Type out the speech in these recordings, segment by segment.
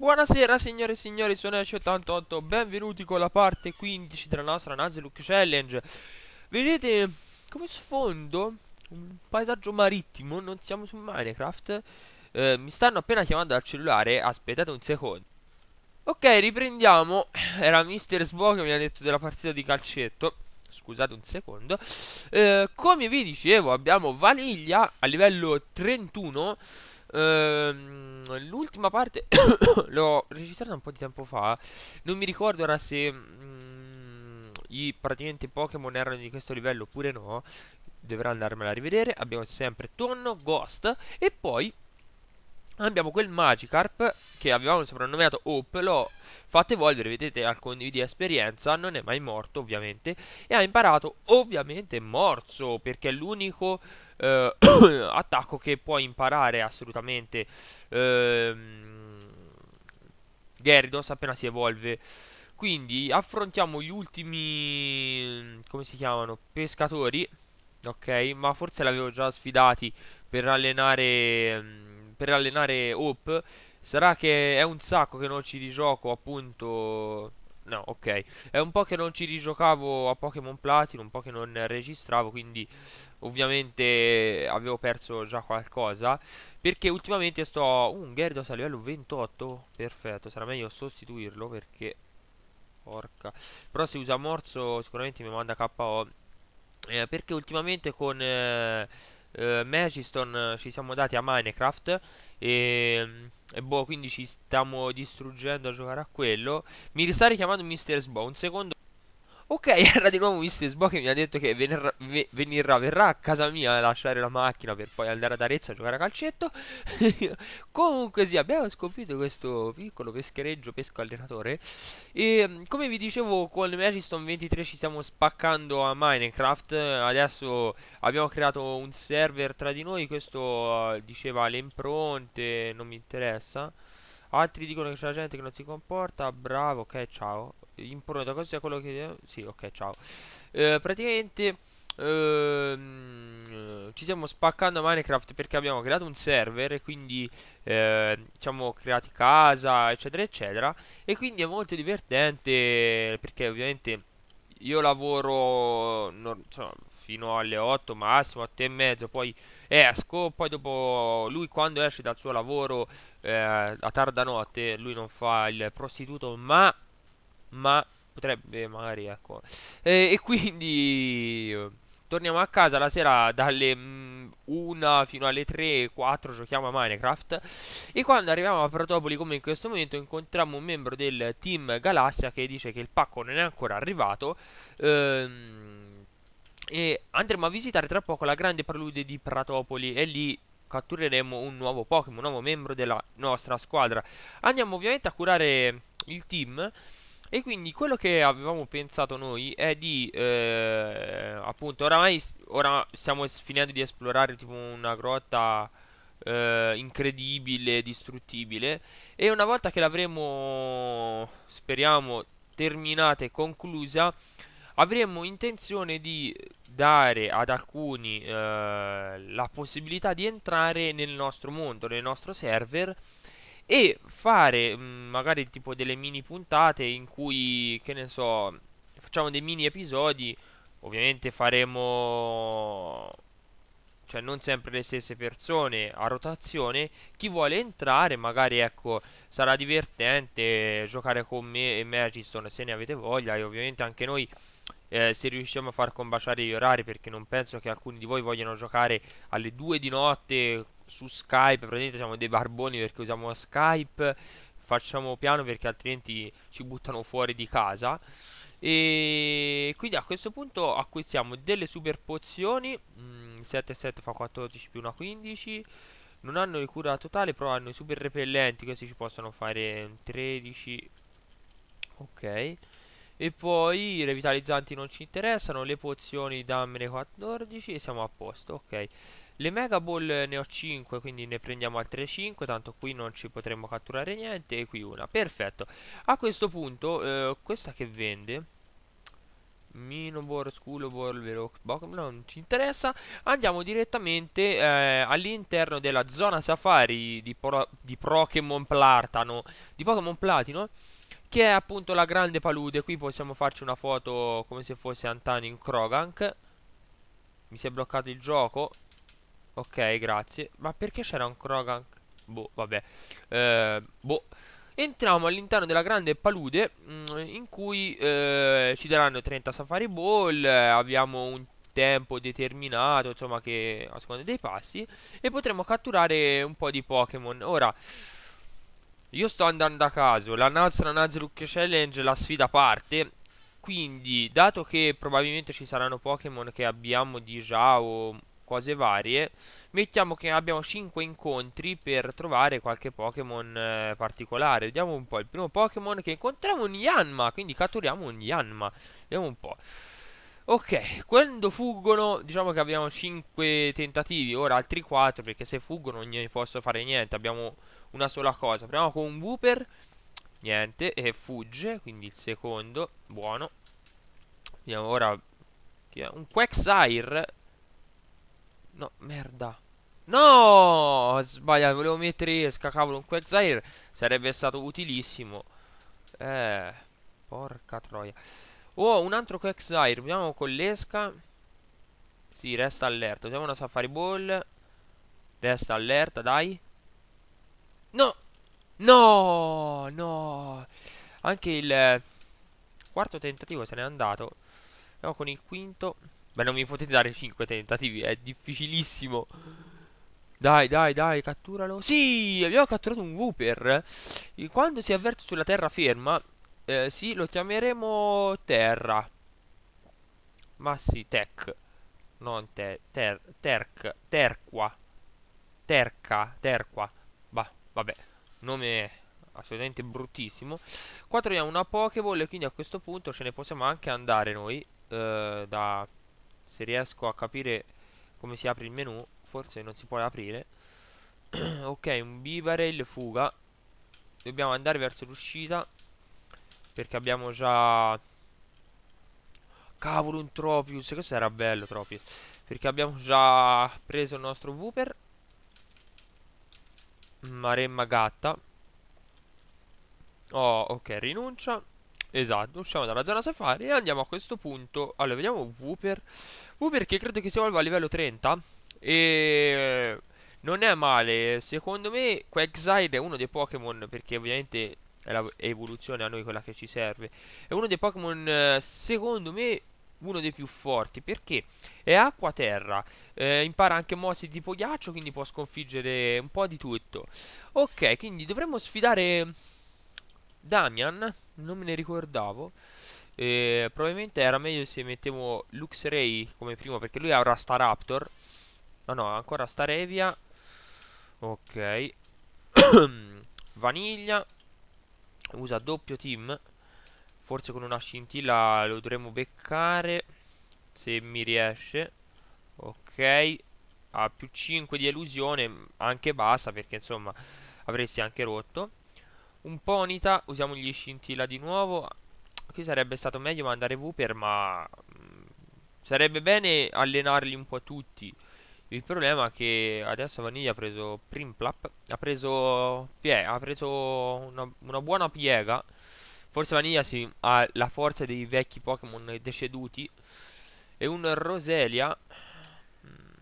Buonasera signore e signori, sono il benvenuti con la parte 15 della nostra Nuzlocke Challenge Vedete come sfondo un paesaggio marittimo, non siamo su Minecraft eh, Mi stanno appena chiamando dal cellulare, aspettate un secondo Ok, riprendiamo, era Mister Sbo che mi ha detto della partita di calcetto Scusate un secondo eh, Come vi dicevo abbiamo Vaniglia a livello 31 Ehm, l'ultima parte l'ho registrata un po' di tempo fa. Non mi ricordo ora se mh, mm, i praticamente Pokémon erano di questo livello oppure no. Dovrà andarmela a rivedere. Abbiamo sempre Tonno, Ghost e poi abbiamo quel Magikarp che avevamo soprannominato Hope, l'ho fatto evolvere, vedete al condividi esperienza, non è mai morto ovviamente e ha imparato ovviamente Morso perché è l'unico eh, attacco che può imparare assolutamente ehm, Gyarados appena si evolve. Quindi affrontiamo gli ultimi, come si chiamano, pescatori, ok? Ma forse l'avevo già sfidati per allenare, per allenare Hope. Sarà che è un sacco che non ci di gioco appunto No, ok. È un po' che non ci rigiocavo a Pokémon Platinum, un po' che non registravo, quindi ovviamente avevo perso già qualcosa. Perché ultimamente sto... Uh, un Gyarados a livello 28, perfetto, sarà meglio sostituirlo perché... Porca. Però se usa Morso sicuramente mi manda KO. Eh, perché ultimamente con... Eh, eh Magiston ci siamo dati a Minecraft e ehm, e boh, quindi ci stiamo distruggendo a giocare a quello. Mi sta richiamando Mr. Sbo. Un secondo. Ok, era di nuovo Mr. Sbo che mi ha detto che venirà, venirà, verrà a casa mia a lasciare la macchina per poi andare ad Arezzo a giocare a calcetto. Comunque sì, abbiamo sconfitto questo piccolo peschereggio pesco allenatore. E ehm, come vi dicevo con Magiston 23 ci stiamo spaccando a Minecraft. Adesso abbiamo creato un server tra di noi, questo eh, diceva le impronte, non mi interessa. Altri dicono che c'è la gente che non si comporta, bravo, ok, ciao impronta così a quello che... Sì, ok, ciao. Eh, praticamente ehm, ci stiamo spaccando Minecraft perché abbiamo creato un server e quindi eh, diciamo creati casa, eccetera, eccetera. E quindi è molto divertente perché ovviamente io lavoro... Non, insomma, fino alle 8 massimo, 8 e mezzo, poi esco, poi dopo lui quando esce dal suo lavoro eh, a tarda notte, lui non fa il prostituto, ma ma potrebbe magari, ecco. E, e quindi torniamo a casa la sera dalle 1 mm, fino alle 3, 4 giochiamo a Minecraft e quando arriviamo a Protopoli come in questo momento incontriamo un membro del team Galassia che dice che il pacco non è ancora arrivato ehm, e andremo a visitare tra poco la grande prelude di Pratopoli e lì cattureremo un nuovo Pokémon, un nuovo membro della nostra squadra. Andiamo ovviamente a curare il team e quindi quello che avevamo pensato noi è di, eh, appunto, oramai ora stiamo finendo di esplorare tipo una grotta eh, incredibile, distruttibile, e una volta che l'avremo, speriamo, terminata e conclusa, avremo intenzione di dare ad alcuni eh, la possibilità di entrare nel nostro mondo, nel nostro server, e fare mm, magari tipo delle mini puntate in cui, che ne so, facciamo dei mini episodi, ovviamente faremo cioè non sempre le stesse persone a rotazione. Chi vuole entrare, magari ecco, sarà divertente giocare con me e Magistone se ne avete voglia. E ovviamente anche noi eh, se riusciamo a far combaciare gli orari, perché non penso che alcuni di voi vogliano giocare alle 2 di notte su Skype, praticamente siamo dei barboni perché usiamo Skype, facciamo piano perché altrimenti ci buttano fuori di casa. E quindi a questo punto acquistiamo delle super pozioni, mh, 7 7 fa 14 più una 15, non hanno cura totale, però hanno i super repellenti, questi ci possono fare 13, ok. E poi i revitalizzanti non ci interessano, le pozioni dammene 14 e siamo a posto, ok. Le Mega Ball ne ho 5, quindi ne prendiamo altre 5, tanto qui non ci potremmo catturare niente e qui una. Perfetto. A questo punto, eh, questa che vende... Minobor, Sculobor, Veloxbox, non ci interessa. Andiamo direttamente eh, all'interno della zona safari di, Pro di Pokémon Platano. Di Pokémon Platino che è appunto la grande palude. Qui possiamo farci una foto come se fosse Antanin Krogank. Mi si è bloccato il gioco. Ok, grazie. Ma perché c'era un Krogan? Boh, vabbè. Eh, boh. Entriamo all'interno della grande palude mh, mm, in cui eh, ci daranno 30 safari ball, abbiamo un tempo determinato, insomma che a seconda dei passi, e potremo catturare un po' di Pokémon. Ora, io sto andando a caso, la nostra Nuzlocke Challenge la sfida parte, quindi dato che probabilmente ci saranno Pokémon che abbiamo di già o cose varie. Mettiamo che abbiamo 5 incontri per trovare qualche Pokémon eh, particolare. Vediamo un po'. Il primo Pokémon che incontriamo è un Yanma, quindi catturiamo un Yanma. Vediamo un po'. Ok, quando fuggono, diciamo che abbiamo 5 tentativi, ora altri 4 perché se fuggono non ne posso fare niente, abbiamo una sola cosa. Proviamo con un Wooper, niente, e fugge, quindi il secondo, buono. Vediamo ora, un Quagsire, No, merda. No! Sbaglia, volevo mettere esca, cavolo, un Quagsire sarebbe stato utilissimo. Eh, porca troia. Oh, un altro Quagsire, proviamo con l'esca. Sì, resta allerta, usiamo una Safari Ball. Resta allerta, dai. No! No! No! Anche il quarto tentativo se n'è andato. Andiamo con il quinto... Beh, non mi potete dare 5 tentativi, è difficilissimo. Dai, dai, dai, catturalo. Sì, abbiamo catturato un Wooper. Eh, quando si avverte sulla terraferma, eh, sì, lo chiameremo Terra. Ma sì, Tech. Non te, ter, Terk, Terqua. Terca, Terqua. Bah, vabbè, nome assolutamente bruttissimo. Qua troviamo una Pokéball e quindi a questo punto ce ne possiamo anche andare noi. Eh, da se riesco a capire come si apre il menu forse non si può aprire ok un bibarel fuga dobbiamo andare verso l'uscita perché abbiamo già cavolo un Tropius questo era bello Tropius perché abbiamo già preso il nostro Wooper Maremma gatta Oh ok rinuncia Esatto usciamo dalla zona safari e andiamo a questo punto Allora vediamo Wooper Uh, perché credo che si evolva a livello 30. E... Eh, non è male. Secondo me Quagside è uno dei Pokémon, perché ovviamente è l'evoluzione a noi quella che ci serve. È uno dei Pokémon, eh, secondo me, uno dei più forti perché è acqua-terra, eh, impara anche mossi tipo ghiaccio, quindi può sconfiggere un po' di tutto. Ok, quindi dovremmo sfidare Damian, non me ne ricordavo eh, probabilmente era meglio se mettevo Luxray come primo perché lui avrà Staraptor No, no, ancora Starevia. Ok. Vaniglia. Usa doppio team. Forse con una scintilla lo dovremmo beccare. Se mi riesce. Ok. ha più 5 di elusione. Anche bassa perché insomma avresti anche rotto. Un Ponita. Usiamo gli scintilla di nuovo. Qui sarebbe stato meglio mandare Wooper, ma... Mm, sarebbe bene allenarli un po' tutti. Il problema è che adesso Vaniglia ha preso Primplap, ha preso, pie ha preso una, una, buona piega. Forse Vaniglia sì, ha la forza dei vecchi Pokémon deceduti. E un Roselia... Mm,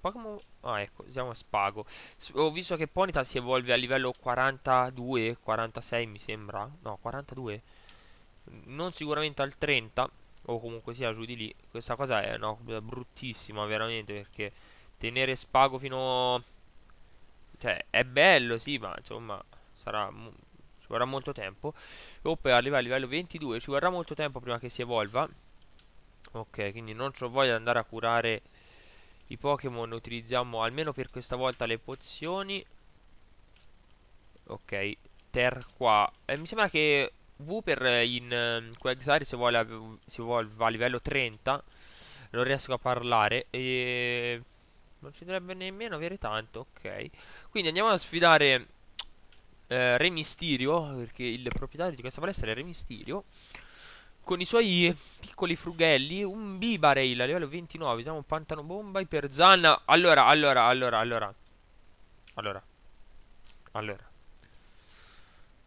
Pokémon... Ah ecco, siamo a Spago. Ho visto che Ponita si evolve a livello 42, 46 mi sembra. No, 42 non sicuramente al 30 o comunque sia giù di lì questa cosa è una bruttissima veramente perché tenere spago fino cioè è bello sì ma insomma sarà ci vorrà molto tempo oppure per arrivare a livello 22 ci vorrà molto tempo prima che si evolva ok quindi non ho voglia di andare a curare i Pokémon utilizziamo almeno per questa volta le pozioni ok Ter qua eh, mi sembra che V per eh, in Quagsire ehm, se vuole, se vuole va a livello 30 non riesco a parlare e non ci dovrebbe nemmeno avere tanto ok quindi andiamo a sfidare eh, Re Misterio perché il proprietario di questa palestra è Re Misterio con i suoi piccoli frughelli un b a livello 29 usiamo un pantano bomba iperzanna allora allora allora allora allora allora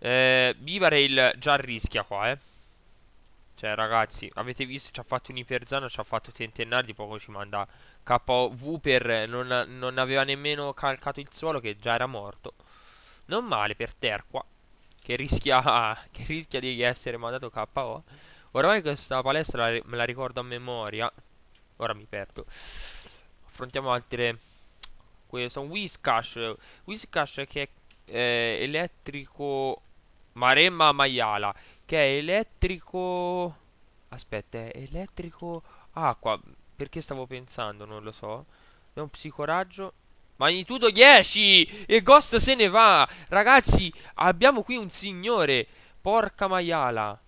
eh, Rail già rischia qua, eh. Cioè, ragazzi, avete visto, ci ha fatto un iperzano, ci ha fatto tentennare, di poco ci manda KV per... Non, non, aveva nemmeno calcato il suolo, che già era morto. Non male per Terqua, che rischia, che rischia di essere mandato KO. Oramai questa palestra me la ricordo a memoria. Ora mi perdo. Affrontiamo altre... Sono Whiskash. Whiskash che è eh, elettrico Maremma Maiala, che è elettrico... Aspetta, è elettrico acqua, ah, perché stavo pensando, non lo so. È un psicoraggio. Magnitudo 10! E Ghost se ne va! Ragazzi, abbiamo qui un signore. Porca maiala.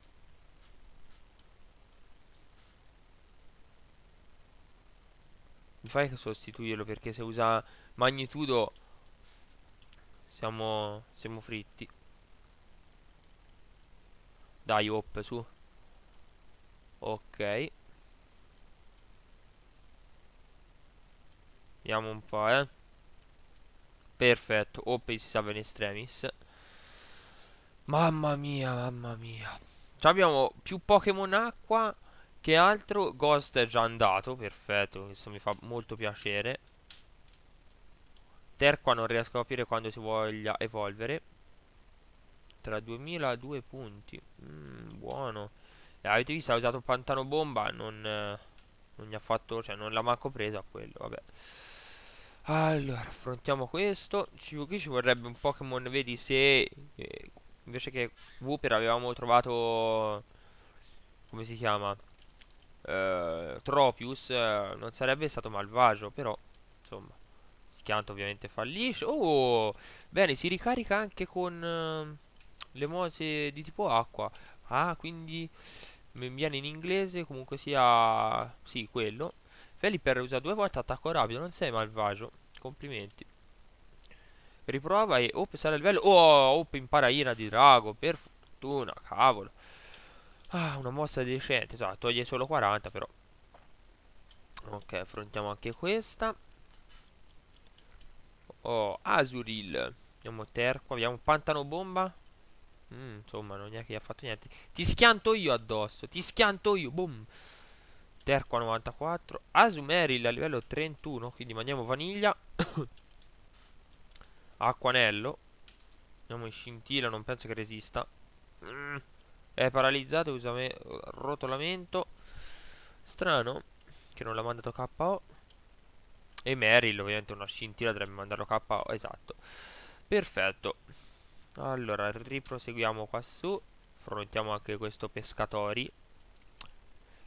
Mi fai sostituirlo perché se usa magnitudo siamo, siamo fritti. Dai, hop, su. Ok. Vediamo un po', eh. Perfetto, hop si salva in extremis. Mamma mia, mamma mia. Cioè abbiamo più Pokémon acqua che altro. Ghost è già andato, perfetto, questo mi fa molto piacere. Terqua non riesco a capire quando si voglia evolvere tra 2000 punti mm, buono eh, avete visto ha usato il pantano bomba non, eh, non gli ha fatto cioè non l'ha manco preso a quello vabbè allora affrontiamo questo ci, qui ci vorrebbe un Pokémon vedi se eh, invece che Wooper avevamo trovato come si chiama eh, Tropius eh, non sarebbe stato malvagio però insomma schianto ovviamente fallisce oh bene si ricarica anche con eh, le mose di tipo acqua. Ah, quindi mi viene in inglese, comunque sia... Sì, quello. Feliper usa due volte attacco rapido, non sei malvagio. Complimenti. Riprova e op sarà il livello... Oh, Hope impara ira di drago, per fortuna, cavolo. Ah, una mossa decente, so, toglie solo 40 però. Ok, affrontiamo anche questa. Oh, Asuril. Abbiamo Terco, abbiamo Pantano Bomba. Mm, insomma, non è che gli ha fatto niente. Ti schianto io addosso. Ti schianto io. Boom. Terqua 94. Asumeril a livello 31. Quindi mandiamo vaniglia. Acquanello. Andiamo in scintilla. Non penso che resista. Mm. È paralizzato. Usa rotolamento. Strano. Che non l'ha mandato KO. E Meryl ovviamente, una scintilla dovrebbe mandarlo KO. Esatto. Perfetto allora riproseguiamo qua su affrontiamo anche questo pescatori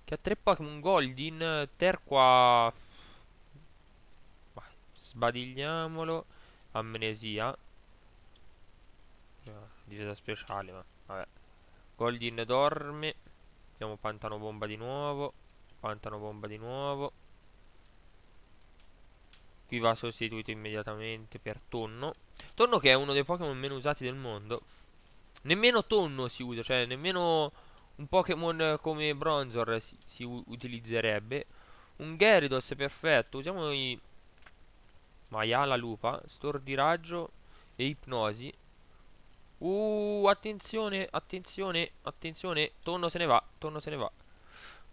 che ha tre Pokémon Goldin Terqua sbadigliamolo amnesia ah, difesa speciale ma vabbè Goldin dorme abbiamo Pantano Bomba di nuovo Pantano Bomba di nuovo Qui va sostituito immediatamente per Tonno. Tonno che è uno dei Pokémon meno usati del mondo. Nemmeno Tonno si usa, cioè nemmeno un Pokémon come Bronzor si, si utilizzerebbe. Un Gyarados perfetto, usiamo i... Maiala Lupa, Stor di Raggio e Ipnosi. Uh, attenzione, attenzione, attenzione, Tonno se ne va, Tonno se ne va.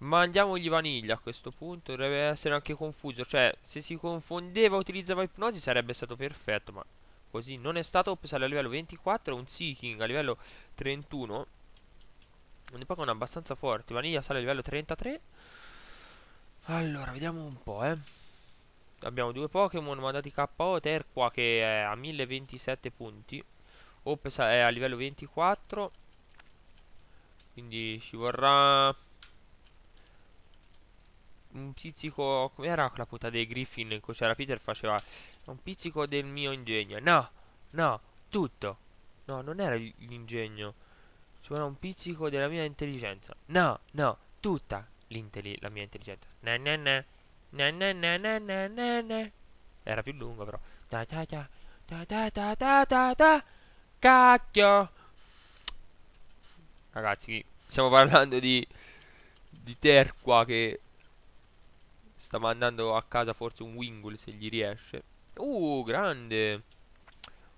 Mandiamogli vaniglia a questo punto, deve essere anche confuso, cioè se si confondeva utilizzava ipnosi sarebbe stato perfetto, ma così non è stato, sale a livello 24, un Seeking a livello 31, un Pokémon abbastanza forte, vaniglia sale a livello 33, allora vediamo un po' eh. Abbiamo due Pokémon mandati KO, Terqua che è a 1027 punti, Opesa è a livello 24, quindi ci vorrà un pizzico... Come era la puta dei Griffin in cui c'era Peter faceva... Un pizzico del mio ingegno. No, no, tutto. No, non era l'ingegno. C'era un pizzico della mia intelligenza. No, no, tutta la mia intelligenza. Na na na. Na na na na na na na. Era più lungo però. Ta ta ta. Ta da da da da da. Cacchio. Ragazzi, stiamo parlando di... Di Terqua che sta mandando a casa forse un Wingull se gli riesce. Uh, grande!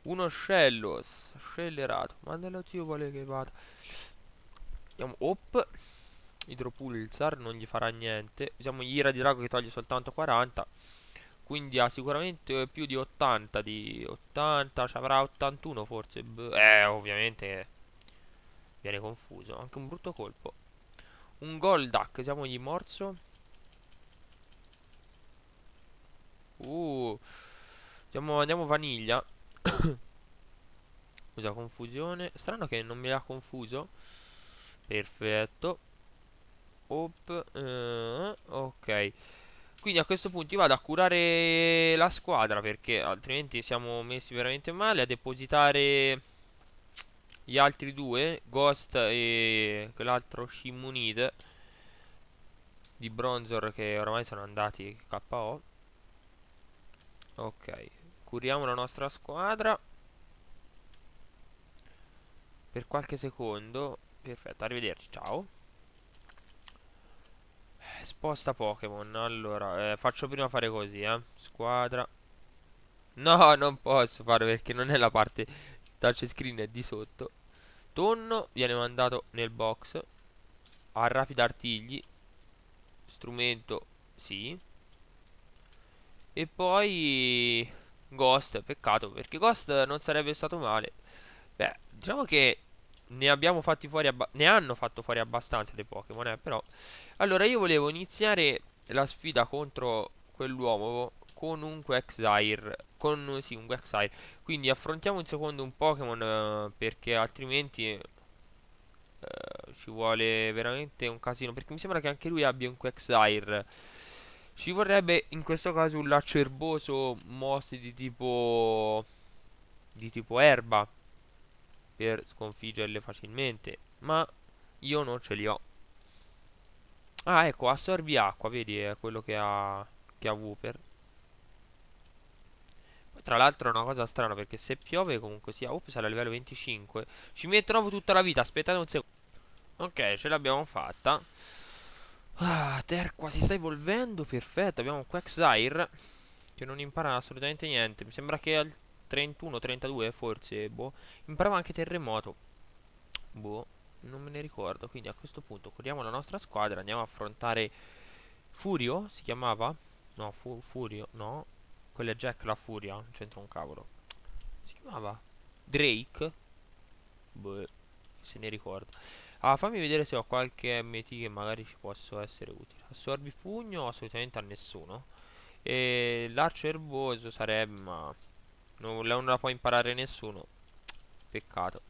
Uno oscello, scellerato. Mandalo zio vuole che vada. Andiamo, op. Idropulsar non gli farà niente. Usiamo Ira di Drago che toglie soltanto 40. Quindi ha sicuramente più di 80 di 80, ci avrà 81 forse. Eh, ovviamente viene confuso. Anche un brutto colpo. Un Goldak, usiamogli morso. Uh, andiamo, andiamo vaniglia. Scusa, confusione. Strano che non me l'ha confuso. Perfetto. Op, uh, ok. Quindi a questo punto io vado a curare la squadra perché altrimenti siamo messi veramente male. A depositare gli altri due, Ghost e quell'altro Shimmunid di Bronzor che ormai sono andati KO ok curiamo la nostra squadra per qualche secondo perfetto arrivederci ciao eh, sposta Pokémon allora eh, faccio prima fare così eh squadra no non posso fare perché non è la parte touch screen è di sotto tonno viene mandato nel box a rapida artigli strumento sì e poi Ghost, peccato perché Ghost non sarebbe stato male. Beh, diciamo che ne abbiamo fatti fuori ne hanno fatto fuori abbastanza dei Pokémon, eh, però. Allora, io volevo iniziare la sfida contro quell'uomo con un Quagsire, con sì, un Quagsire. Quindi affrontiamo un secondo un Pokémon eh, perché altrimenti eh, ci vuole veramente un casino, perché mi sembra che anche lui abbia un Quagsire. Ci vorrebbe in questo caso un laccio erboso di tipo di tipo erba per sconfiggerle facilmente, ma io non ce li ho. Ah, ecco, assorbi acqua, vedi, è quello che ha che ha Wooper. Tra l'altro è una cosa strana perché se piove comunque sia Ops sarà a livello 25 Ci metterò tutta la vita Aspettate un secondo Ok ce l'abbiamo fatta Ah, Terqua si sta evolvendo, perfetto. Abbiamo un Quaxire che non impara assolutamente niente. Mi sembra che al 31, 32 forse, boh. Imparava anche terremoto. Boh, non me ne ricordo. Quindi a questo punto corriamo la nostra squadra, andiamo a affrontare Furio, si chiamava? No, fu Furio, no. Quella è Jack la Furia, non c'entra un cavolo. Si chiamava Drake? Boh, se ne ricordo. Ah, fammi vedere se ho qualche MT che magari ci possa essere utile. Assorbi pugno assolutamente a nessuno. E l'arcio erboso sarebbe ma non, non la può imparare nessuno. Peccato.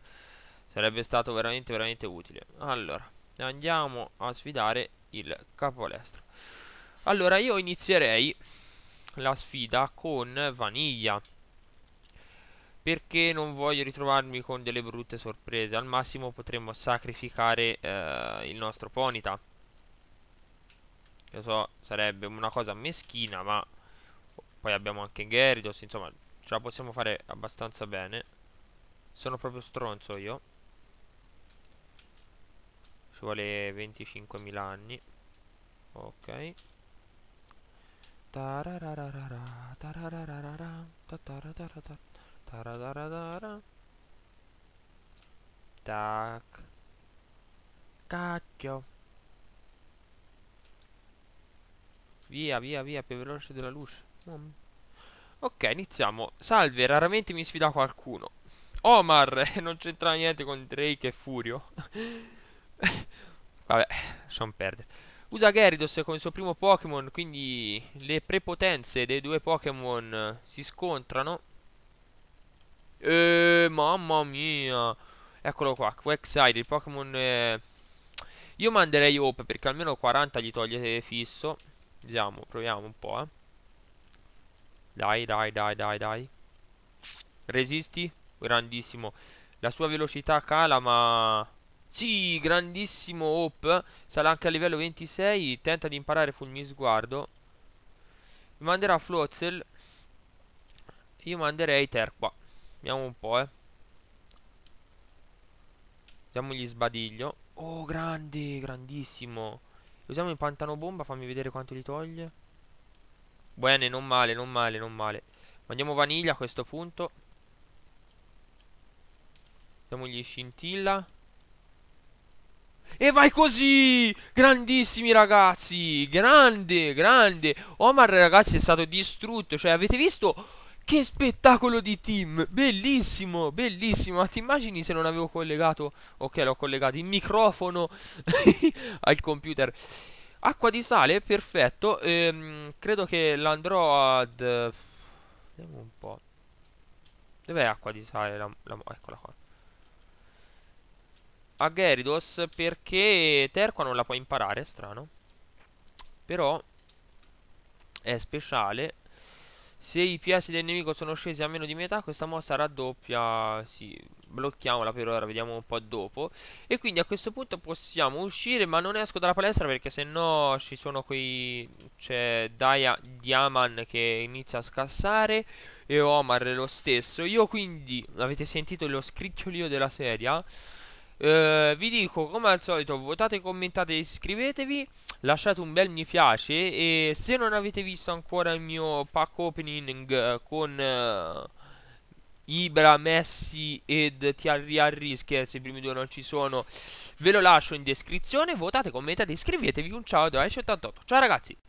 Sarebbe stato veramente veramente utile. Allora, andiamo a sfidare il capolestro. Allora, io inizierei la sfida con Vaniglia perché non voglio ritrovarmi con delle brutte sorprese al massimo potremmo sacrificare eh, il nostro Ponita lo so sarebbe una cosa meschina ma poi abbiamo anche Gyarados insomma ce la possiamo fare abbastanza bene sono proprio stronzo io ci vuole 25.000 anni ok tararararara tararararara Taradaradara. Tac. Cacchio. Via, via, via, più veloce della luce. Mm. Ok, iniziamo. Salve, raramente mi sfida qualcuno. Omar, eh, non c'entra niente con Drake e Furio. Vabbè, lasciamo perdere. Usa Gyarados come suo primo Pokémon, quindi le prepotenze dei due Pokémon eh, si scontrano. Eh, mamma mia. Eccolo qua, Quackside, il Pokémon... È... Eh, io manderei Hope perché almeno 40 gli toglie eh, fisso. Vediamo, proviamo un po', eh. Dai, dai, dai, dai, dai. Resisti? Grandissimo. La sua velocità cala, ma... Sì, grandissimo Hope. Sarà anche a livello 26. Tenta di imparare Fulmisguardo. Sguardo. manderà Floatzel. Io manderei Terqua. Vediamo un po', eh. Diamogli sbadiglio. Oh, grande, grandissimo. Usiamo il pantano bomba, fammi vedere quanto gli toglie. Bene, non male, non male, non male. Mandiamo vaniglia a questo punto. Diamogli scintilla. E vai così! Grandissimi ragazzi! Grande, grande! Omar ragazzi è stato distrutto, cioè avete visto che spettacolo di team! Bellissimo, bellissimo. Ma ti immagini se non avevo collegato... Ok, l'ho collegato. Il microfono al computer. Acqua di sale, perfetto. Ehm, credo che l'andrò ad... Vediamo un po'. Dov'è acqua di sale? La, la, eccola qua. A Geridos perché Terqua non la puoi imparare, strano. Però è speciale se i piastri del nemico sono scesi a meno di metà questa mossa raddoppia, sì, blocchiamola per ora, vediamo un po' dopo. E quindi a questo punto possiamo uscire, ma non esco dalla palestra perché sennò ci sono quei... c'è Daya Diaman che inizia a scassare e Omar lo stesso. Io quindi, avete sentito lo scricchiolio della serie? Eh, vi dico, come al solito, votate, commentate, e iscrivetevi lasciate un bel mi piace e se non avete visto ancora il mio pack opening eh, con uh, Ibra, Messi ed TRR che se i primi due non ci sono ve lo lascio in descrizione votate, commentate, iscrivetevi un ciao da 88 ciao ragazzi